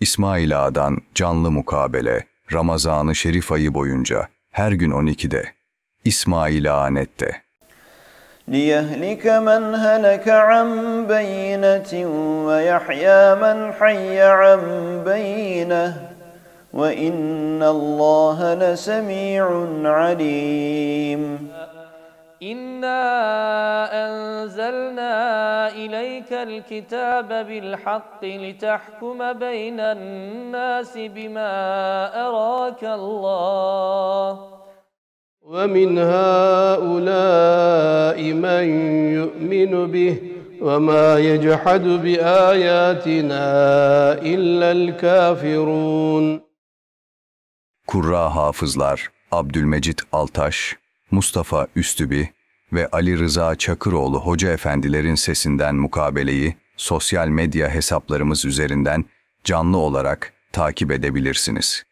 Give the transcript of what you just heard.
İsmail Ağa'dan canlı mukabele, Ramazan-ı Şerif ayı boyunca her gün 12'de, İsmail Ağa nette. لِيَهْلِكَ مَنْ هَلَكَ عَنْ بَيِّنَةٍ وَيَحْيَى مَنْ حَيَّ عَنْ بَيِّنَةٍ وَإِنَّ اللّٰهَ لَسَمِيعٌ عَلِيمٌ إنا أنزلنا إليك الكتاب بالحق لتحكم بين الناس بما أراك الله ومن هؤلاء من يؤمن به وما يجحد بآياتنا إلا الكافرون Kurra Hafızlar Abdülmecit Altaş Mustafa Üstübi ve Ali Rıza Çakıroğlu Hoca Efendilerin sesinden mukabeleyi sosyal medya hesaplarımız üzerinden canlı olarak takip edebilirsiniz.